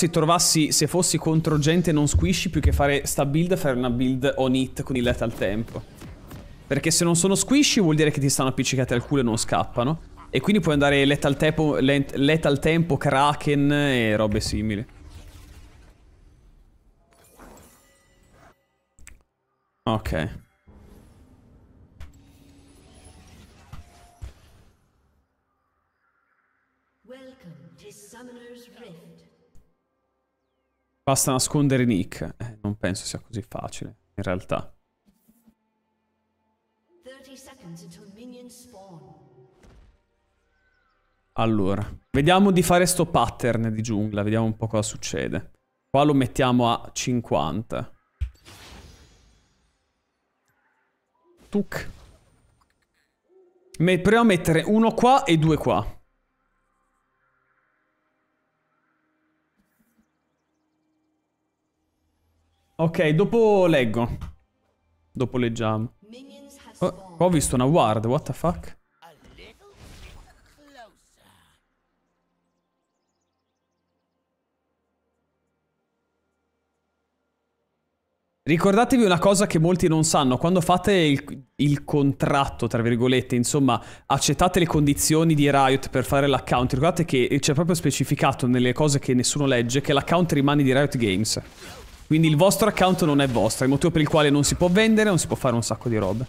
se trovassi, se fossi contro gente non squishy più che fare sta build, fare una build on hit con il lethal tempo. Perché se non sono squishy vuol dire che ti stanno appiccicati al culo e non scappano. E quindi puoi andare lethal tempo, lethal tempo kraken e robe simili. Ok. Basta nascondere Nick. Eh, non penso sia così facile, in realtà. Allora, vediamo di fare sto pattern di giungla, vediamo un po' cosa succede. Qua lo mettiamo a 50. Tuc. proviamo a mettere uno qua e due qua. Ok, dopo leggo. Dopo leggiamo. Oh, ho visto una ward, what the fuck? Ricordatevi una cosa che molti non sanno, quando fate il, il, contratto, tra virgolette, insomma, accettate le condizioni di Riot per fare l'account, ricordate che c'è proprio specificato nelle cose che nessuno legge che l'account rimane di Riot Games. Quindi il vostro account non è vostro, è il motivo per il quale non si può vendere, non si può fare un sacco di robe.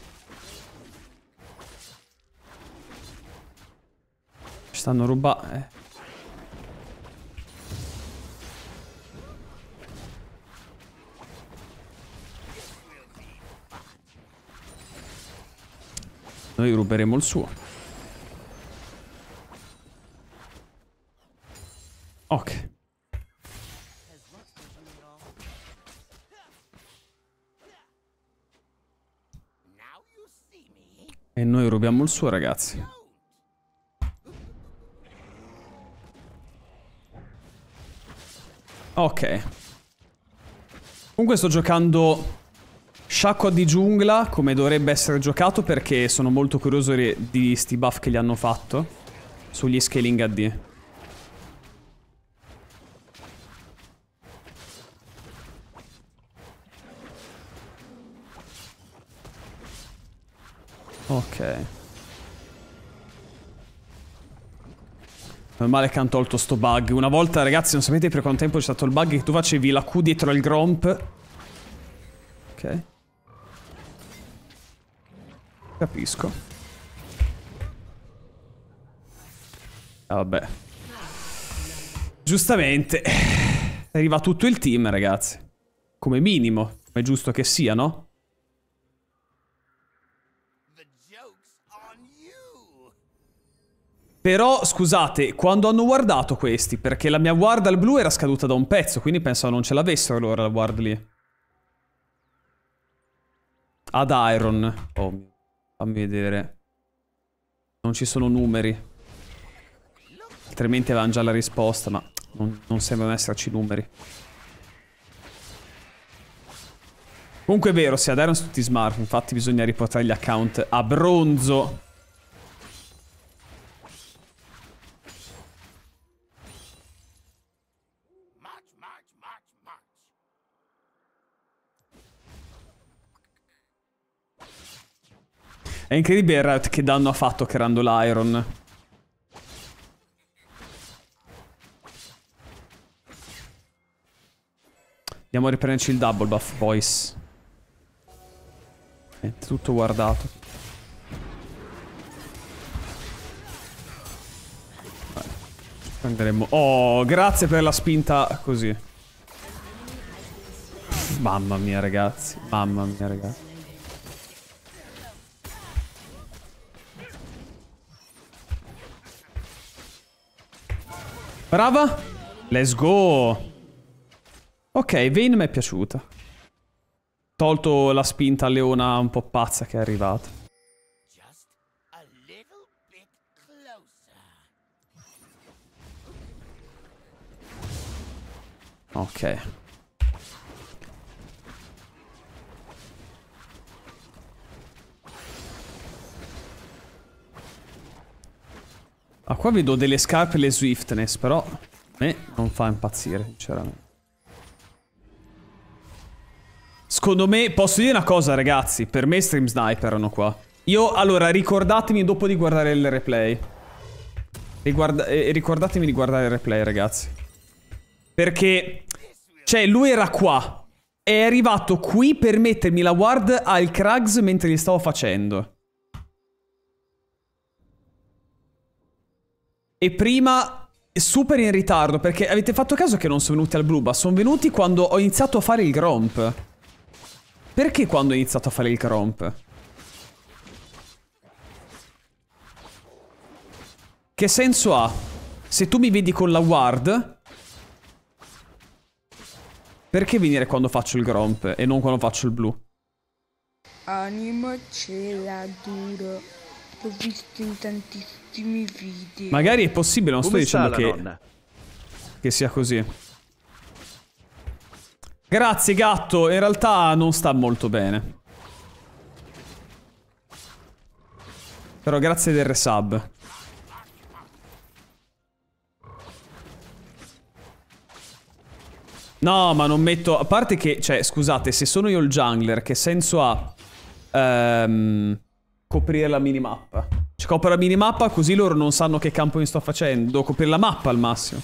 Ci stanno rubando... Eh. Noi ruberemo il suo. Ok. E noi rubiamo il suo, ragazzi. Ok. Comunque sto giocando Sciacqua di giungla, come dovrebbe essere giocato, perché sono molto curioso di sti buff che gli hanno fatto sugli scaling AD. Ok. Non male che hanno tolto sto bug. Una volta, ragazzi, non sapete per quanto tempo c'è stato il bug che tu facevi la Q dietro al gromp. Ok. Capisco. Ah, vabbè. Giustamente. Arriva tutto il team, ragazzi. Come minimo. Ma è giusto che sia, no? Però, scusate, quando hanno guardato questi? Perché la mia guarda al blu era scaduta da un pezzo, quindi pensavo non ce l'avessero loro la guarda lì. Ad Iron. Oh, fammi vedere. Non ci sono numeri. Altrimenti avevano già la risposta, ma non, non sembrano esserci numeri. Comunque è vero, se ad Iron sono tutti smart, infatti bisogna riportare gli account a bronzo. È incredibile Riot che danno ha fatto creando l'Iron. Andiamo a riprenderci il double buff, boys. È tutto guardato. Vabbè. Prenderemo... Oh, grazie per la spinta così. Mamma mia, ragazzi. Mamma mia, ragazzi. Brava. Let's go. Ok, Vayne mi è piaciuta. Tolto la spinta a Leona un po' pazza che è arrivata. Ok. Ah, qua vedo delle scarpe e le swiftness, però a me non fa impazzire, sinceramente. Secondo me, posso dire una cosa, ragazzi, per me Stream Sniper erano qua. Io, allora, ricordatemi dopo di guardare il replay. Riguarda eh, ricordatemi di guardare il replay, ragazzi. Perché, cioè, lui era qua. È arrivato qui per mettermi la ward al Krags mentre gli stavo facendo. e prima super in ritardo perché avete fatto caso che non sono venuti al Bluba, sono venuti quando ho iniziato a fare il Gromp. Perché quando ho iniziato a fare il Gromp? Che senso ha? Se tu mi vedi con la ward... Perché venire quando faccio il Gromp e non quando faccio il blu? Animo ce l'ha duro. L'ho visto in tantissimi ultimi video. Magari è possibile, non Come sto dicendo che... che sia così. Grazie gatto, in realtà non sta molto bene. Però grazie del resub. No, ma non metto... A parte che, cioè, scusate, se sono io il jungler, che senso ha... Um, coprire la minimappa? Scopro la minimappa così loro non sanno che campo mi sto facendo. Copri la mappa al massimo.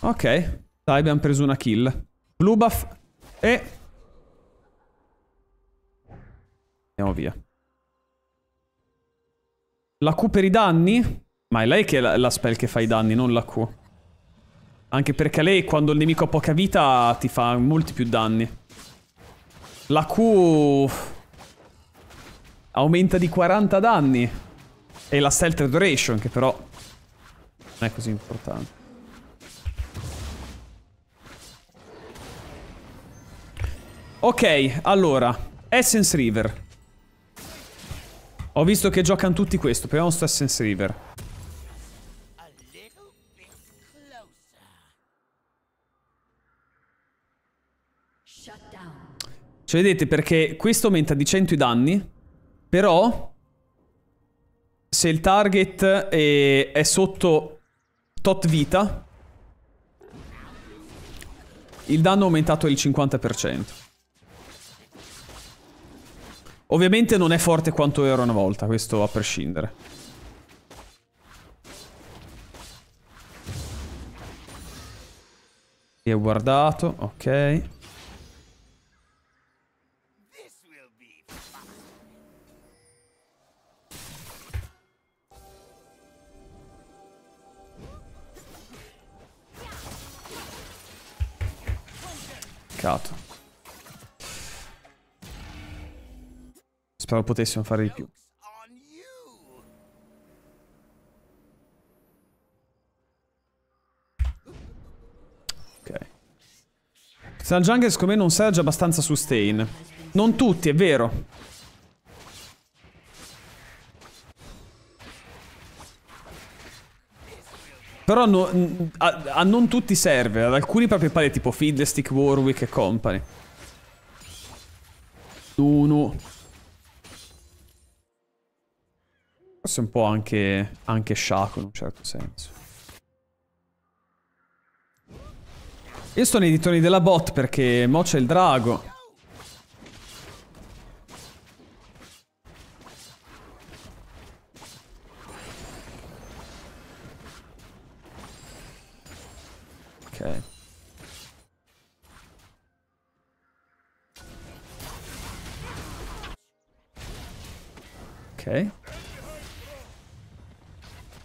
Ok, dai abbiamo preso una kill. Blue buff e... Andiamo via. La Q per i danni? Ma è lei che è la, la spell che fa i danni, non la Q. Anche perché lei quando il nemico ha poca vita ti fa molti più danni. La Q... Aumenta di 40 danni. E la stealth duration, che però... Non è così importante. Ok, allora. Essence River. Ho visto che giocano tutti questo, proviamo sto Essence River. Cioè vedete perché questo aumenta di 100 i danni, però se il target è, è sotto tot vita, il danno è aumentato è 50%. Ovviamente non è forte quanto era una volta, questo a prescindere. E ho guardato, ok. Cato. Spero potessimo fare di più. Ok. San Jungle secondo me non serve abbastanza sustain. Non tutti, è vero. Però no, a, a, non tutti serve, ad alcuni proprio pare tipo Fiddlestick, Warwick e company. Uno. Forse un po' anche, anche sciaco in un certo senso. Io sto nei ditoni della bot perché mo c'è il drago. Ok. Ok.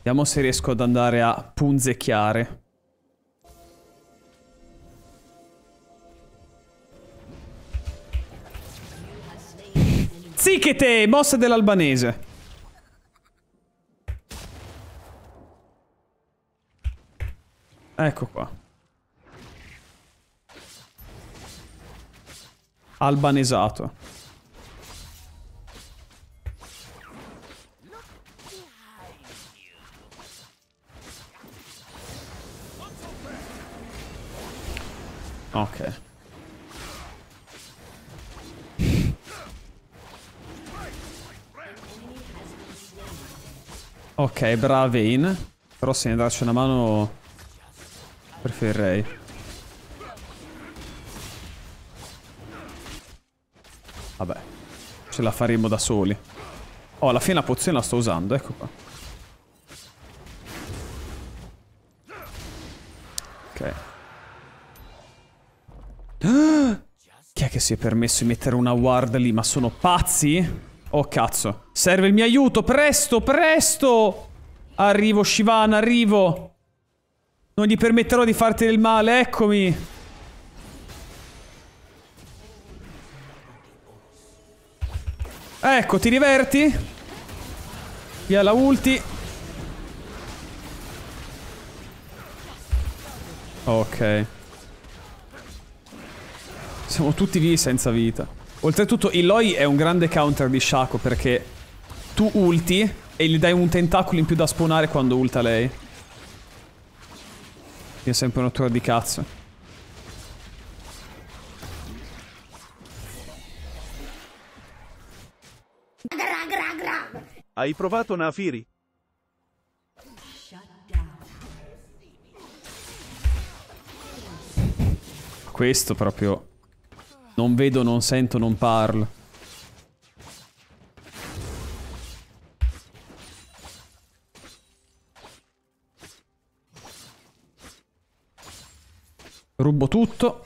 Vediamo se riesco ad andare a punzecchiare. Zichete, mossa dell'albanese. Ecco qua. Albanesato. Ok. Ok, brava Vayne. Però se ne darci una mano... Preferirei. Vabbè. Ce la faremo da soli. Oh, alla fine la pozione la sto usando, ecco qua. Chi è che si è permesso di mettere una ward lì? Ma sono pazzi? Oh cazzo. Serve il mio aiuto, presto, presto! Arrivo Shivan, arrivo! Non gli permetterò di farti del male, eccomi! Ecco, ti diverti? Via la ulti. Ok. Siamo tutti lì senza vita. Oltretutto Eloy è un grande counter di Shaco perché tu ulti e gli dai un tentacolo in più da spawnare quando ulta lei. È sempre un attore di cazzo. Hai provato Nafiri? Questo proprio non vedo, non sento, non parlo. Rubo tutto.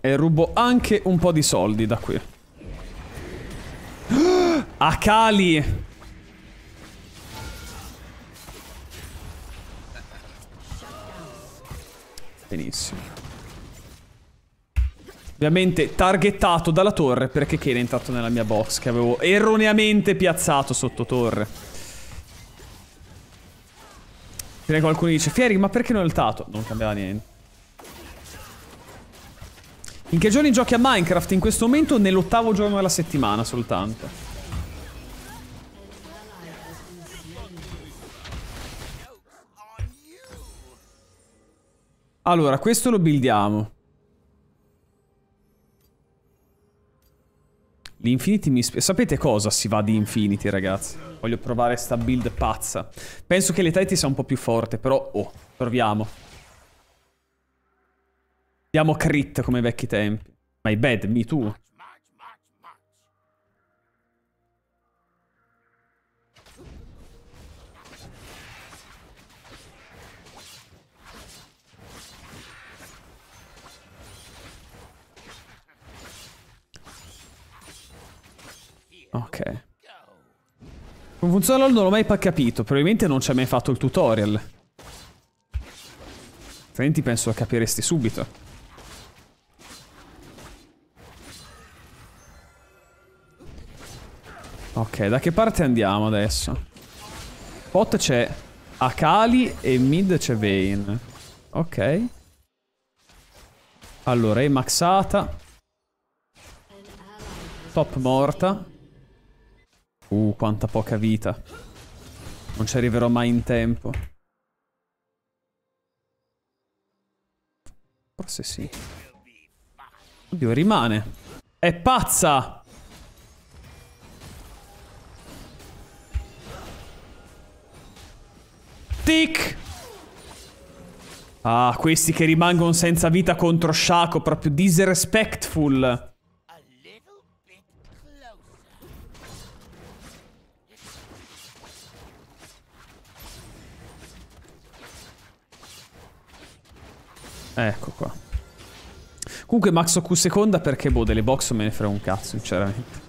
E rubo anche un po' di soldi da qui. Akali! Ovviamente targettato dalla torre perché Kane è entrato nella mia box che avevo erroneamente piazzato sotto torre. Prima qualcuno dice, Fieri, ma perché non è altato? Non cambiava niente. In che giorni giochi a Minecraft? In questo momento nell'ottavo giorno della settimana soltanto. Allora, questo lo buildiamo. L'Infinity mi... Sapete cosa si va di Infinity, ragazzi? Voglio provare sta build pazza. Penso che l'Etati sia un po' più forte, però... Oh, proviamo. Diamo crit come vecchi tempi. My bad, me too. Ok. Come funziona non l'ho mai capito, probabilmente non ci hai mai fatto il tutorial. Altrimenti penso capiresti subito. Ok, da che parte andiamo adesso? Pot c'è Akali e mid c'è Vayne. Ok. Allora, è maxata. Top morta. Uh, quanta poca vita. Non ci arriverò mai in tempo. Forse sì. Oddio, rimane. È pazza! Tic! Ah, questi che rimangono senza vita contro Shaco, proprio disrespectful. Ecco qua. Comunque maxo Q seconda perché, boh, delle box me ne frega un cazzo, sinceramente.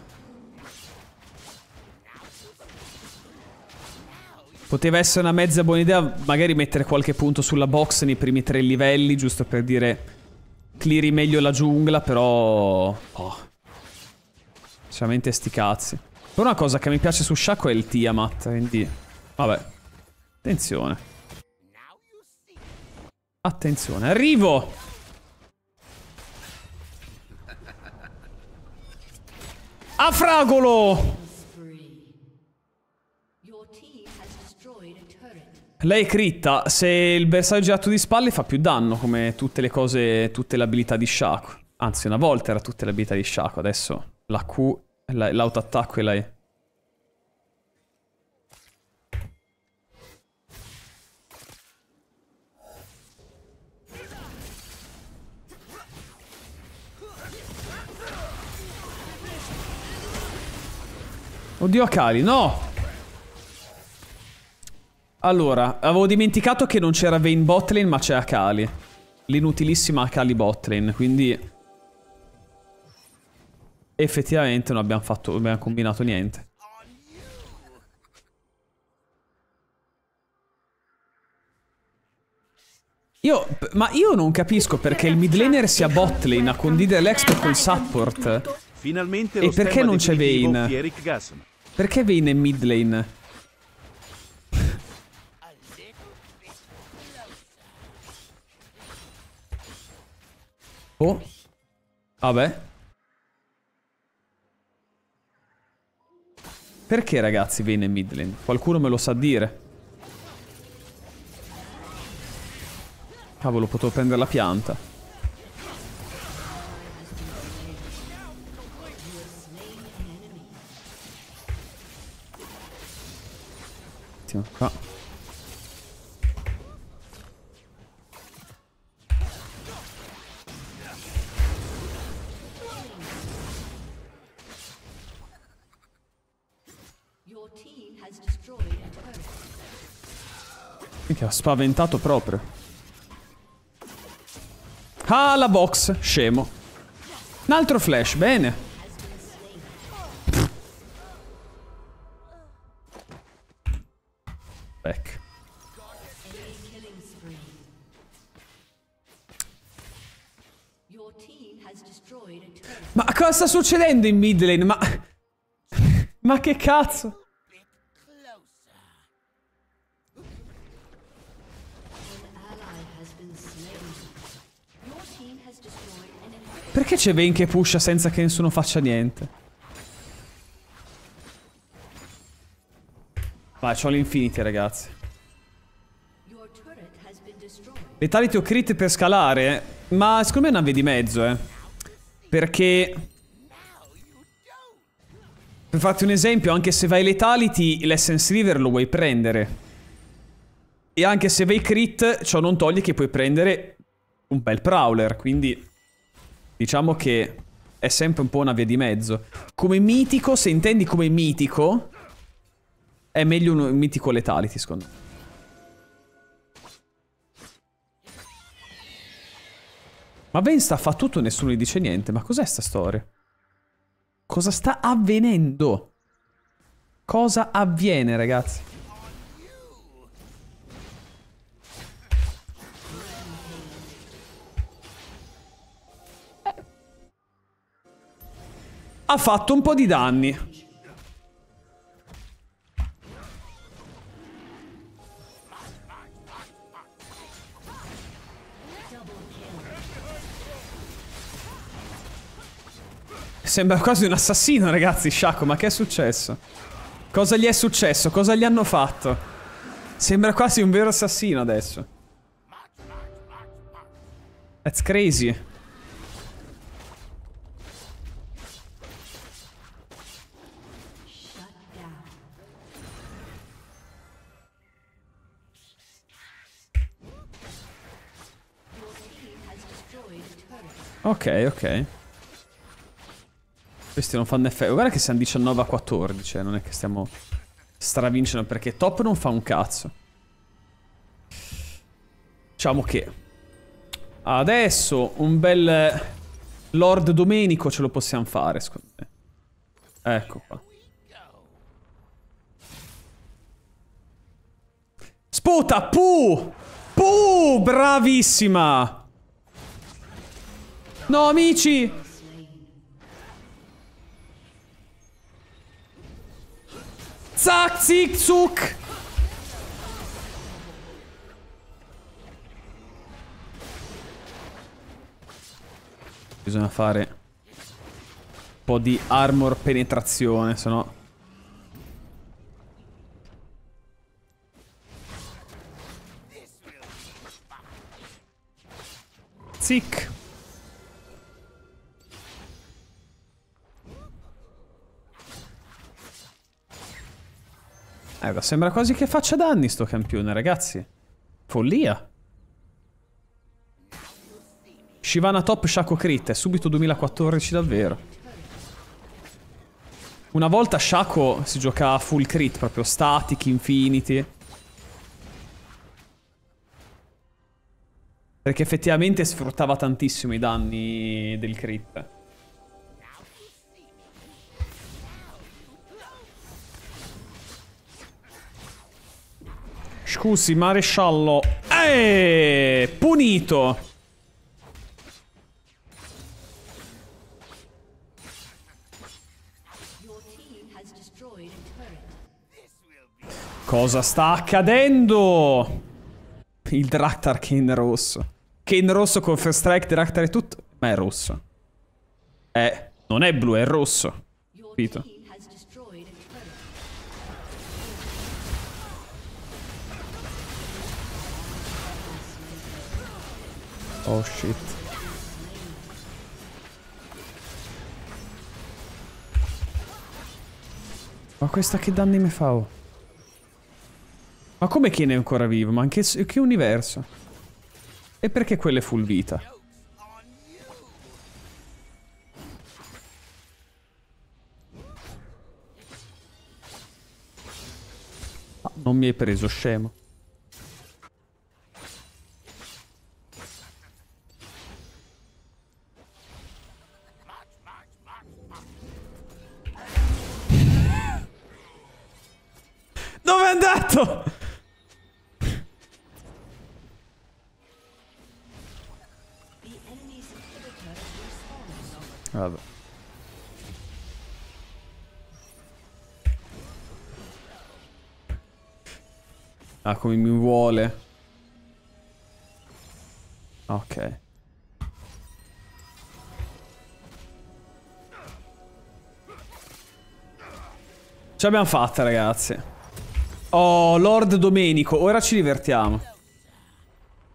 Poteva essere una mezza buona idea magari mettere qualche punto sulla box nei primi tre livelli, giusto per dire cleari meglio la giungla, però... Oh. Sinceramente sti cazzi. Però una cosa che mi piace su Shaco è il Tiamat, quindi... Vabbè. Attenzione. Attenzione, arrivo! A fragolo! Lei è critta, se il bersaglio girato di spalle fa più danno, come tutte le cose, tutte le abilità di Shaco. Anzi, una volta era tutte le abilità di Shaco, adesso la Q, l'autoattacco e la E. Oddio Akali, no! Allora, avevo dimenticato che non c'era Vayne Botlane ma c'è Akali. L'inutilissima Akali Botlane, quindi... Effettivamente non abbiamo fatto, non abbiamo combinato niente. Io, ma io non capisco perché il mid laner sia botlane a condire l'expo col support. e perché non c'è Vayne? Perché Vayne è mid lane? oh. Vabbè. Perché ragazzi Vayne è mid lane? Qualcuno me lo sa dire. Cavolo, potevo prendere la pianta. attimo qua. Che ha spaventato proprio. Ah, la box, scemo. Un altro flash, bene. sta succedendo in mid lane? Ma... ma che cazzo? Perché c'è Vayne che pusha senza che nessuno faccia niente? Vai, c'ho l'infinity, ragazzi. Lethality o crit per scalare? Ma secondo me è una via di mezzo, eh. Perché... Per farti un esempio, anche se vai Letality, l'Essence River lo vuoi prendere. E anche se vai Crit, ciò non toglie che puoi prendere un bel Prowler, quindi... Diciamo che è sempre un po' una via di mezzo. Come mitico, se intendi come mitico, è meglio un mitico Letality, secondo me. Ma Vensta fa tutto e nessuno gli dice niente, ma cos'è sta storia? Cosa sta avvenendo? Cosa avviene, ragazzi? Ha fatto un po' di danni. sembra quasi un assassino, ragazzi, Sciacco, ma che è successo? Cosa gli è successo? Cosa gli hanno fatto? Sembra quasi un vero assassino adesso. That's crazy. Ok, ok. Questi non fanno effetto. Guarda che siamo 19 a 14, eh, non è che stiamo stravincendo perché top non fa un cazzo. Diciamo che adesso un bel Lord Domenico ce lo possiamo fare, secondo me. Ecco qua. Sputa, pu! Pu! Bravissima! No, amici! Zack, zick, zuck. Bisogna fare un po' di armor penetrazione, se no... Zick. Eh, sembra quasi che faccia danni sto campione, ragazzi. Follia. Shivana top, Shaco crit. È subito 2014 davvero. Una volta Shaco si gioca full crit, proprio static, infinity. Perché effettivamente sfruttava tantissimo i danni del crit. Scusi, maresciallo. Eeeh, punito. Cosa sta accadendo? Il Draktar Kane rosso. Kane rosso con First Strike, Draktar e tutto. Ma è rosso. Eh, non è blu, è rosso. Capito? Oh shit. Ma questa che danni mi fa? Oh? Ma come Ken è ancora vivo? Ma anche che, universo? E perché quella è full vita? Ah, non mi hai preso, scemo. Vabbè. Ah, come mi vuole. Ok. Ce l'abbiamo fatta, ragazzi. Oh, Lord Domenico. Ora ci divertiamo.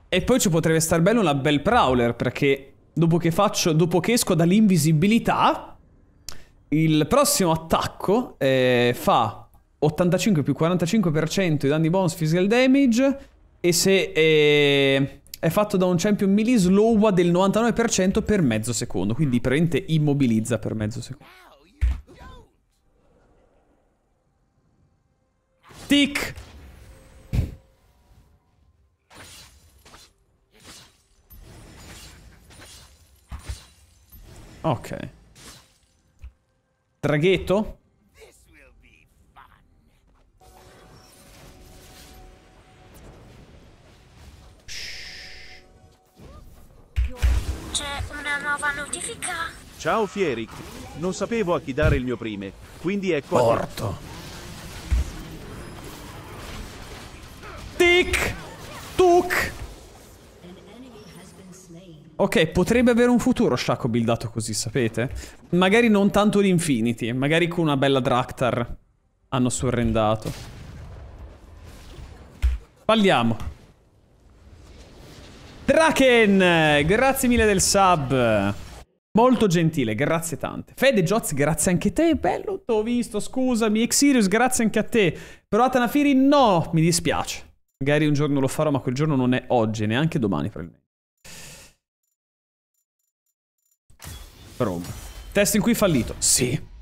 E poi ci potrebbe star bene una bel Prowler, perché Dopo che, faccio, dopo che esco dall'invisibilità, il prossimo attacco eh, fa 85 più 45% di danni bonus physical damage e se eh, è fatto da un champion melee slowa del 99% per mezzo secondo, quindi praticamente immobilizza per mezzo secondo. Tic! Ok. Traghetto? C'è una nuova notifica. Ciao Fieric. Non sapevo a chi dare il mio prime, quindi ecco... Porto. Tic! Tuc! Ok, potrebbe avere un futuro Shaco buildato così, sapete? Magari non tanto l'Infinity, magari con una bella Draktar hanno sorrendato. Parliamo. Draken, grazie mille del sub. Molto gentile, grazie tante. Fede Joz, grazie anche a te, bello, t'ho visto, scusami. Exirius, grazie anche a te. Però Atanafiri, no, mi dispiace. Magari un giorno lo farò, ma quel giorno non è oggi, neanche domani probabilmente. Roma. Test in cui fallito. Sì.